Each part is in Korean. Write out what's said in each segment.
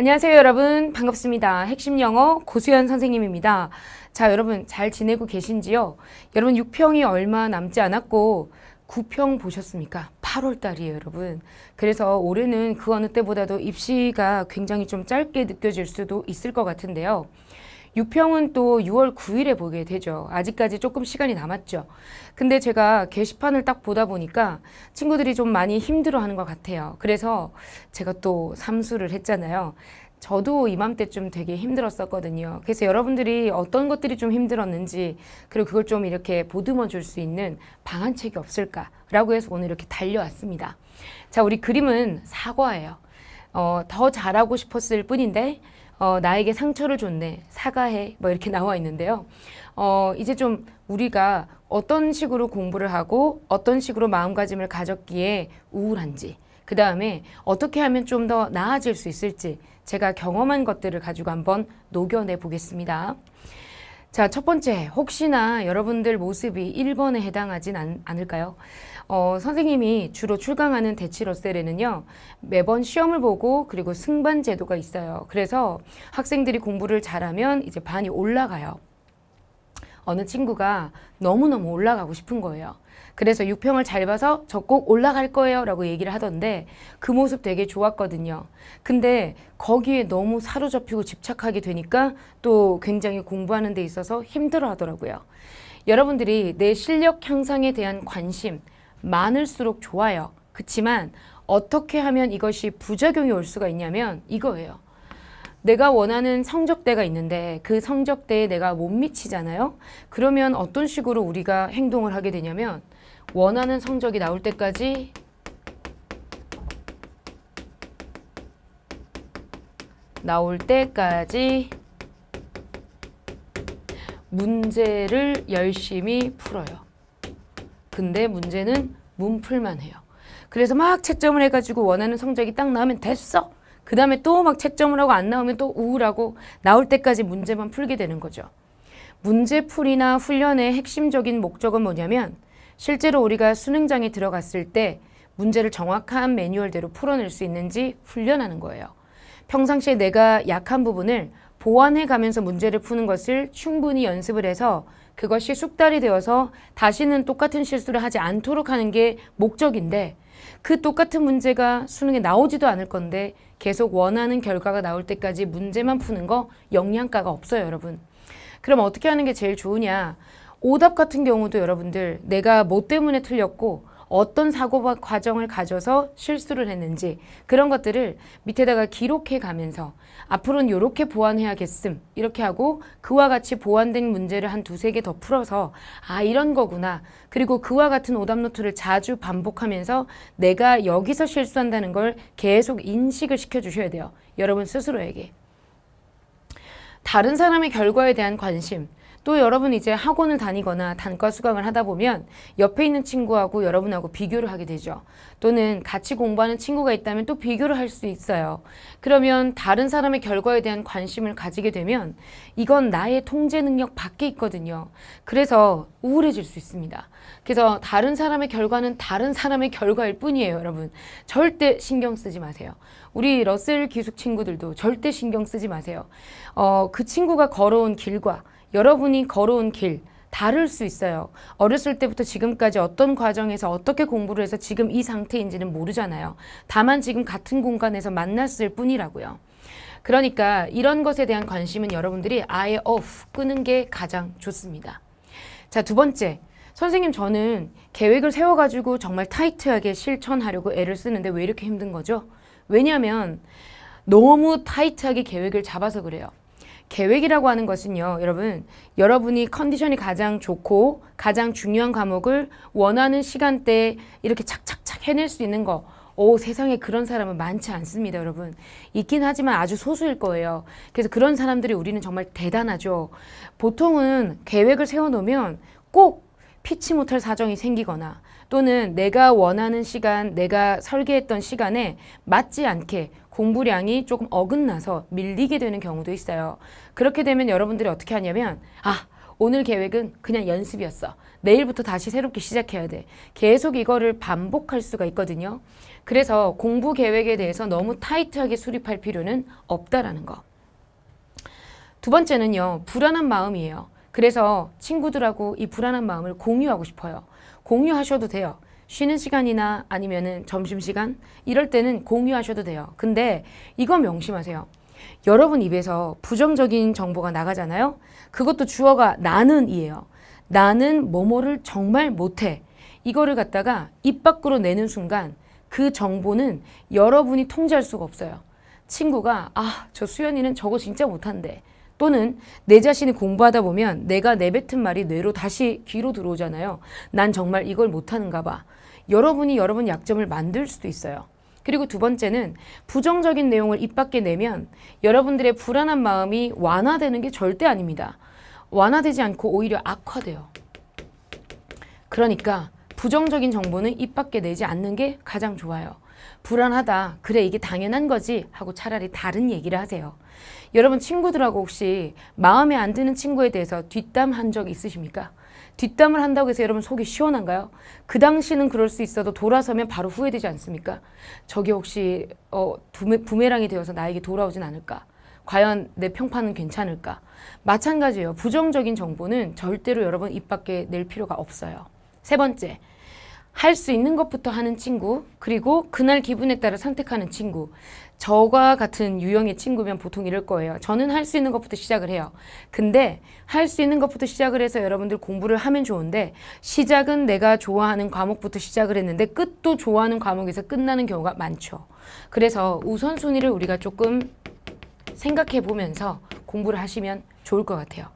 안녕하세요 여러분 반갑습니다. 핵심 영어 고수연 선생님입니다. 자 여러분 잘 지내고 계신지요? 여러분 6평이 얼마 남지 않았고 9평 보셨습니까? 8월 달이에요 여러분. 그래서 올해는 그 어느 때보다도 입시가 굉장히 좀 짧게 느껴질 수도 있을 것 같은데요. 유평은 또 6월 9일에 보게 되죠. 아직까지 조금 시간이 남았죠. 근데 제가 게시판을 딱 보다 보니까 친구들이 좀 많이 힘들어하는 것 같아요. 그래서 제가 또 삼수를 했잖아요. 저도 이맘때쯤 되게 힘들었었거든요. 그래서 여러분들이 어떤 것들이 좀 힘들었는지 그리고 그걸 좀 이렇게 보듬어 줄 수 있는 방안책이 없을까라고 해서 오늘 이렇게 달려왔습니다. 자, 우리 그림은 사과예요. 어, 더 잘하고 싶었을 뿐인데 어, 나에게 상처를 줬네, 사과해, 뭐 이렇게 나와 있는데요. 어, 이제 좀 우리가 어떤 식으로 공부를 하고 어떤 식으로 마음가짐을 가졌기에 우울한지, 그 다음에 어떻게 하면 좀 더 나아질 수 있을지 제가 경험한 것들을 가지고 한번 녹여내 보겠습니다. 자, 첫 번째, 혹시나 여러분들 모습이 1번에 해당하진 않, 않을까요? 어, 선생님이 주로 출강하는 대치러셀에는요, 매번 시험을 보고 그리고 승반 제도가 있어요. 그래서 학생들이 공부를 잘하면 이제 반이 올라가요. 어느 친구가 너무너무 올라가고 싶은 거예요. 그래서 6평을 잘 봐서 저 꼭 올라갈 거예요 라고 얘기를 하던데 그 모습 되게 좋았거든요. 근데 거기에 너무 사로잡히고 집착하게 되니까 또 굉장히 공부하는 데 있어서 힘들어 하더라고요. 여러분들이 내 실력 향상에 대한 관심 많을수록 좋아요. 그렇지만 어떻게 하면 이것이 부작용이 올 수가 있냐면 이거예요. 내가 원하는 성적대가 있는데 그 성적대에 내가 못 미치잖아요. 그러면 어떤 식으로 우리가 행동을 하게 되냐면 원하는 성적이 나올 때까지 나올 때까지 문제를 열심히 풀어요. 근데 문제는 문풀만 해요. 그래서 막 채점을 해가지고 원하는 성적이 딱 나오면 됐어. 그 다음에 또막 채점을 하고 안 나오면 또 우울하고 나올 때까지 문제만 풀게 되는 거죠. 문제풀이나 훈련의 핵심적인 목적은 뭐냐면 실제로 우리가 수능장에 들어갔을 때 문제를 정확한 매뉴얼대로 풀어낼 수 있는지 훈련하는 거예요. 평상시에 내가 약한 부분을 보완해 가면서 문제를 푸는 것을 충분히 연습을 해서 그것이 숙달이 되어서 다시는 똑같은 실수를 하지 않도록 하는 게 목적인데 그 똑같은 문제가 수능에 나오지도 않을 건데 계속 원하는 결과가 나올 때까지 문제만 푸는 거 영양가가 없어요, 여러분. 그럼 어떻게 하는 게 제일 좋으냐? 오답 같은 경우도 여러분들 내가 뭐 때문에 틀렸고 어떤 사고 과정을 가져서 실수를 했는지 그런 것들을 밑에다가 기록해 가면서 앞으로는 이렇게 보완해야겠음 이렇게 하고 그와 같이 보완된 문제를 한 두세 개 더 풀어서 아 이런 거구나 그리고 그와 같은 오답노트를 자주 반복하면서 내가 여기서 실수한다는 걸 계속 인식을 시켜주셔야 돼요 여러분 스스로에게 다른 사람의 결과에 대한 관심 또 여러분 이제 학원을 다니거나 단과 수강을 하다 보면 옆에 있는 친구하고 여러분하고 비교를 하게 되죠. 또는 같이 공부하는 친구가 있다면 또 비교를 할 수 있어요. 그러면 다른 사람의 결과에 대한 관심을 가지게 되면 이건 나의 통제 능력 밖에 있거든요. 그래서 우울해질 수 있습니다. 그래서 다른 사람의 결과는 다른 사람의 결과일 뿐이에요, 여러분. 절대 신경 쓰지 마세요. 우리 러셀 기숙 친구들도 절대 신경 쓰지 마세요. 어, 그 친구가 걸어온 길과 여러분이 걸어온 길 다를 수 있어요. 어렸을 때부터 지금까지 어떤 과정에서 어떻게 공부를 해서 지금 이 상태인지는 모르잖아요. 다만 지금 같은 공간에서 만났을 뿐이라고요. 그러니까 이런 것에 대한 관심은 여러분들이 아예 off 끄는 게 가장 좋습니다. 자, 두 번째. 선생님 저는 계획을 세워가지고 정말 타이트하게 실천하려고 애를 쓰는데 왜 이렇게 힘든 거죠? 왜냐면 하 너무 타이트하게 계획을 잡아서 그래요. 계획이라고 하는 것은요, 여러분, 여러분이 컨디션이 가장 좋고 가장 중요한 과목을 원하는 시간대에 이렇게 착착착 해낼 수 있는 거. 오, 세상에 그런 사람은 많지 않습니다, 여러분. 있긴 하지만 아주 소수일 거예요. 그래서 그런 사람들이 우리는 정말 대단하죠. 보통은 계획을 세워놓으면 꼭 피치 못할 사정이 생기거나 또는 내가 원하는 시간, 내가 설계했던 시간에 맞지 않게 공부량이 조금 어긋나서 밀리게 되는 경우도 있어요. 그렇게 되면 여러분들이 어떻게 하냐면 아 오늘 계획은 그냥 연습이었어. 내일부터 다시 새롭게 시작해야 돼. 계속 이거를 반복할 수가 있거든요. 그래서 공부 계획에 대해서 너무 타이트하게 수립할 필요는 없다라는 거. 두 번째는요. 불안한 마음이에요. 그래서 친구들하고 이 불안한 마음을 공유하고 싶어요. 공유하셔도 돼요. 쉬는 시간이나 아니면은 점심시간 이럴 때는 공유하셔도 돼요. 근데 이거 명심하세요. 여러분 입에서 부정적인 정보가 나가잖아요. 그것도 주어가 나는이에요. 나는 뭐뭐를 정말 못해. 이거를 갖다가 입 밖으로 내는 순간 그 정보는 여러분이 통제할 수가 없어요. 친구가 아 저 수연이는 저거 진짜 못한대. 또는 내 자신이 공부하다 보면 내가 내뱉은 말이 뇌로 다시 귀로 들어오잖아요. 난 정말 이걸 못하는가 봐. 여러분이 여러분 약점을 만들 수도 있어요. 그리고 두 번째는 부정적인 내용을 입 밖에 내면 여러분들의 불안한 마음이 완화되는 게 절대 아닙니다. 완화되지 않고 오히려 악화돼요. 그러니까 부정적인 정보는 입 밖에 내지 않는 게 가장 좋아요. 불안하다. 그래 이게 당연한 거지 하고 차라리 다른 얘기를 하세요. 여러분 친구들하고 혹시 마음에 안 드는 친구에 대해서 뒷담한 적 있으십니까? 뒷담을 한다고 해서 여러분 속이 시원한가요? 그 당시는 그럴 수 있어도 돌아서면 바로 후회되지 않습니까? 저게 혹시 어, 부메랑이 되어서 나에게 돌아오진 않을까? 과연 내 평판은 괜찮을까? 마찬가지예요. 부정적인 정보는 절대로 여러분 입 밖에 낼 필요가 없어요. 세 번째, 할수 있는 것부터 하는 친구, 그리고 그날 기분에 따라 선택하는 친구. 저와 같은 유형의 친구면 보통 이럴 거예요. 저는 할 수 있는 것부터 시작을 해요. 근데 할 수 있는 것부터 시작을 해서 여러분들 공부를 하면 좋은데 시작은 내가 좋아하는 과목부터 시작을 했는데 끝도 좋아하는 과목에서 끝나는 경우가 많죠. 그래서 우선순위를 우리가 조금 생각해 보면서 공부를 하시면 좋을 것 같아요.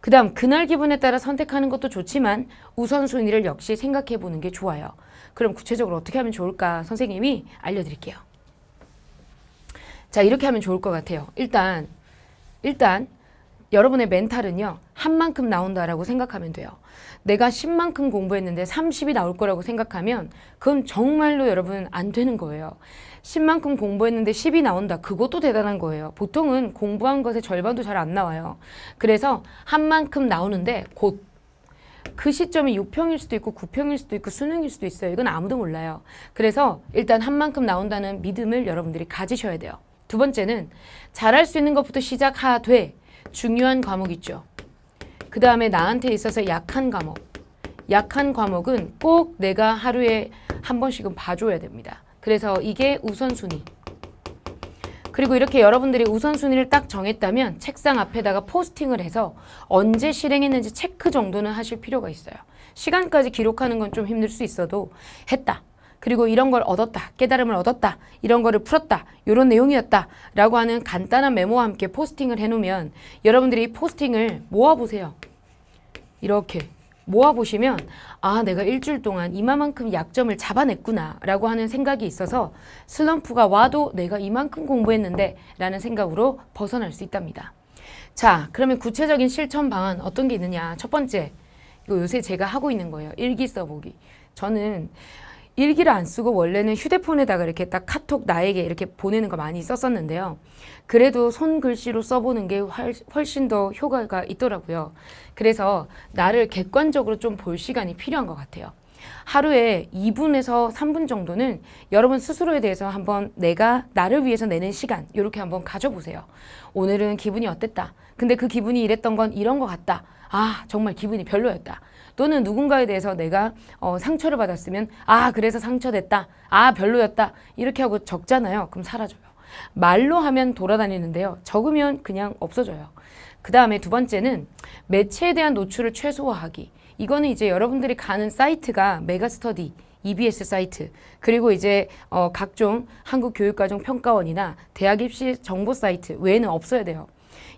그 다음 그날 기분에 따라 선택하는 것도 좋지만 우선순위를 역시 생각해 보는 게 좋아요. 그럼 구체적으로 어떻게 하면 좋을까 선생님이 알려드릴게요. 자 이렇게 하면 좋을 것 같아요. 일단 일단 여러분의 멘탈은요. 한 만큼 나온다라고 생각하면 돼요. 내가 10만큼 공부했는데 30이 나올 거라고 생각하면 그건 정말로 여러분 안 되는 거예요. 10만큼 공부했는데 10이 나온다. 그것도 대단한 거예요. 보통은 공부한 것의 절반도 잘 안 나와요. 그래서 한 만큼 나오는데 곧 그 시점이 6평일 수도 있고 9평일 수도 있고 수능일 수도 있어요. 이건 아무도 몰라요. 그래서 일단 한 만큼 나온다는 믿음을 여러분들이 가지셔야 돼요. 두 번째는 잘할 수 있는 것부터 시작하되 중요한 과목 있죠. 그 다음에 나한테 있어서 약한 과목. 약한 과목은 꼭 내가 하루에 한 번씩은 봐줘야 됩니다. 그래서 이게 우선순위. 그리고 이렇게 여러분들이 우선순위를 딱 정했다면 책상 앞에다가 포스팅을 해서 언제 실행했는지 체크 정도는 하실 필요가 있어요. 시간까지 기록하는 건 좀 힘들 수 있어도 했다. 그리고 이런 걸 얻었다, 깨달음을 얻었다, 이런 거를 풀었다, 이런 내용이었다 라고 하는 간단한 메모와 함께 포스팅을 해놓으면 여러분들이 포스팅을 모아보세요. 이렇게 모아보시면 아 내가 일주일 동안 이만큼 약점을 잡아냈구나 라고 하는 생각이 있어서 슬럼프가 와도 내가 이만큼 공부했는데 라는 생각으로 벗어날 수 있답니다. 자 그러면 구체적인 실천 방안 어떤 게 있느냐 첫 번째 이거 요새 제가 하고 있는 거예요. 일기 써보기. 저는 일기를 안 쓰고 원래는 휴대폰에다가 이렇게 딱 카톡 나에게 이렇게 보내는 거 많이 썼었는데요. 그래도 손글씨로 써보는 게 훨씬 더 효과가 있더라고요. 그래서 나를 객관적으로 좀 볼 시간이 필요한 것 같아요. 하루에 2분에서 3분 정도는 여러분 스스로에 대해서 한번 내가 나를 위해서 내는 시간 이렇게 한번 가져보세요. 오늘은 기분이 어땠다. 근데 그 기분이 이랬던 건 이런 것 같다. 아 정말 기분이 별로였다. 또는 누군가에 대해서 내가 어, 상처를 받았으면 아 그래서 상처됐다. 아 별로였다. 이렇게 하고 적잖아요. 그럼 사라져요. 말로 하면 돌아다니는데요. 적으면 그냥 없어져요. 그 다음에 두 번째는 매체에 대한 노출을 최소화하기. 이거는 이제 여러분들이 가는 사이트가 메가스터디, EBS 사이트, 그리고 이제 어, 각종 한국교육과정평가원이나 대학 입시 정보 사이트 외에는 없어야 돼요.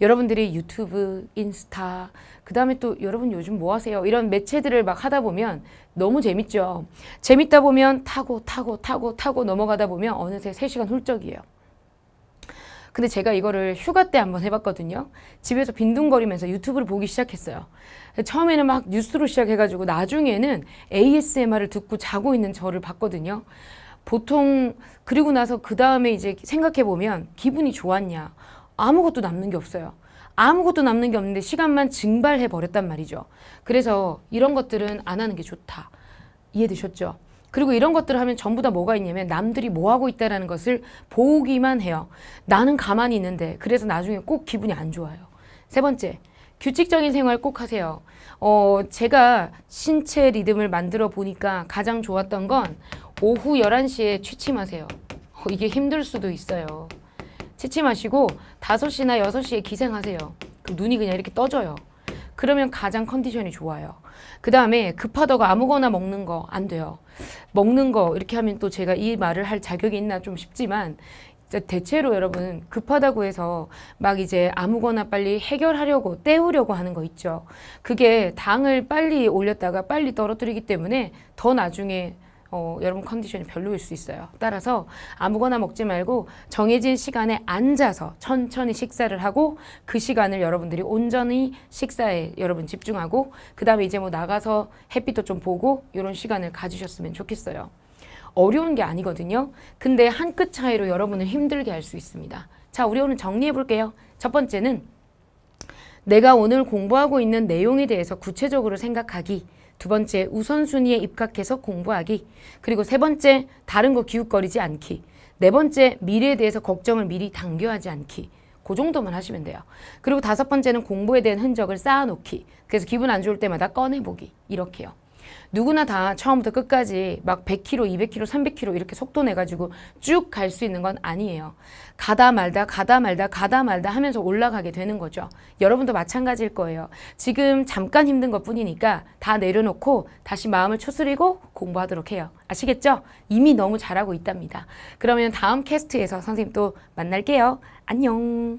여러분들이 유튜브, 인스타, 그 다음에 또 여러분 요즘 뭐 하세요? 이런 매체들을 막 하다 보면 너무 재밌죠. 재밌다 보면 타고 타고 타고 타고 넘어가다 보면 어느새 3시간 훌쩍이에요. 근데 제가 이거를 휴가 때 한번 해봤거든요. 집에서 빈둥거리면서 유튜브를 보기 시작했어요. 처음에는 막 뉴스로 시작해가지고 나중에는 ASMR을 듣고 자고 있는 저를 봤거든요. 보통 그리고 나서 그 다음에 이제 생각해보면 기분이 좋았냐 아무것도 남는 게 없어요. 아무것도 남는 게 없는데 시간만 증발해 버렸단 말이죠. 그래서 이런 것들은 안 하는 게 좋다. 이해되셨죠? 그리고 이런 것들을 하면 전부 다 뭐가 있냐면 남들이 뭐 하고 있다라는 것을 보기만 해요. 나는 가만히 있는데 그래서 나중에 꼭 기분이 안 좋아요. 세 번째, 규칙적인 생활 꼭 하세요. 어, 제가 신체 리듬을 만들어 보니까 가장 좋았던 건 오후 1 1 시에 취침하세요. 어, 이게 힘들 수도 있어요. 치치 마시고 5시나 6시에 기생하세요. 그럼 눈이 그냥 이렇게 떠져요. 그러면 가장 컨디션이 좋아요. 그 다음에 급하다가 아무거나 먹는 거 안 돼요. 먹는 거 이렇게 하면 또 제가 이 말을 할 자격이 있나 좀 싶지만 대체로 여러분 급하다고 해서 막 이제 아무거나 빨리 해결하려고 때우려고 하는 거 있죠. 그게 당을 빨리 올렸다가 빨리 떨어뜨리기 때문에 더 나중에 어, 여러분 컨디션이 별로일 수 있어요. 따라서 아무거나 먹지 말고 정해진 시간에 앉아서 천천히 식사를 하고 그 시간을 여러분들이 온전히 식사에 여러분 집중하고 그 다음에 이제 뭐 나가서 햇빛도 좀 보고 이런 시간을 가지셨으면 좋겠어요. 어려운 게 아니거든요. 근데 한 끗 차이로 여러분을 힘들게 할 수 있습니다. 자, 우리 오늘 정리해 볼게요. 첫 번째는 내가 오늘 공부하고 있는 내용에 대해서 구체적으로 생각하기. 두 번째 우선순위에 입각해서 공부하기 그리고 세 번째 다른 거 기웃거리지 않기 네 번째 미래에 대해서 걱정을 미리 당겨하지 않기 그 정도만 하시면 돼요. 그리고 다섯 번째는 공부에 대한 흔적을 쌓아놓기 그래서 기분 안 좋을 때마다 꺼내보기 이렇게요. 누구나 다 처음부터 끝까지 막 100km, 200km, 300km 이렇게 속도 내가지고 쭉 갈 수 있는 건 아니에요. 가다 말다, 가다 말다, 가다 말다 하면서 올라가게 되는 거죠. 여러분도 마찬가지일 거예요. 지금 잠깐 힘든 것 뿐이니까 다 내려놓고 다시 마음을 추스리고 공부하도록 해요. 아시겠죠? 이미 너무 잘하고 있답니다. 그러면 다음 캐스트에서 선생님 또 만날게요. 안녕.